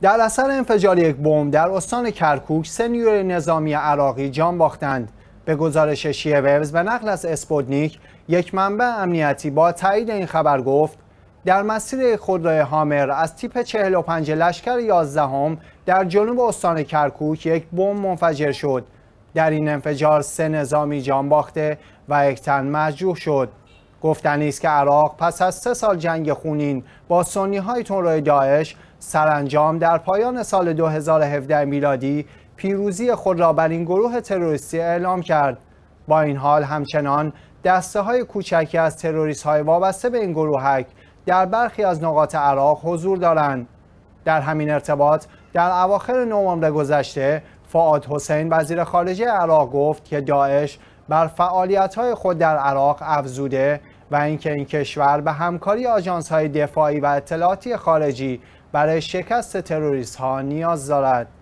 در اثر انفجار یک بمب در استان کرکوک سه نیروی نظامی عراقی جان باختند به گزارش ویوز به نقل از اسپوتنیک یک منبع امنیتی با تایید این خبر گفت در مسیر خودروی هامر از تیپ 45 لشکر 11 هم در جنوب استان کرکوک یک بمب منفجر شد در این انفجار سه نظامی جان باخته و یک تن مجروح شد گفتنی است که عراق پس از سه سال جنگ خونین با سنی های داعش سرانجام در پایان سال 2017 میلادی پیروزی خود را بر این گروه تروریستی اعلام کرد با این حال همچنان دسته های کوچکی از تروریست های وابسته به این گروهک در برخی از نقاط عراق حضور دارند در همین ارتباط در اواخر نوامبر گذشته فعاد حسین وزیر خارجه عراق گفت که داعش بر فعالیت های خود در عراق افزوده و اینکه این کشور به همکاری های دفاعی و اطلاعاتی خارجی برای شکست تروریست ها نیاز دارد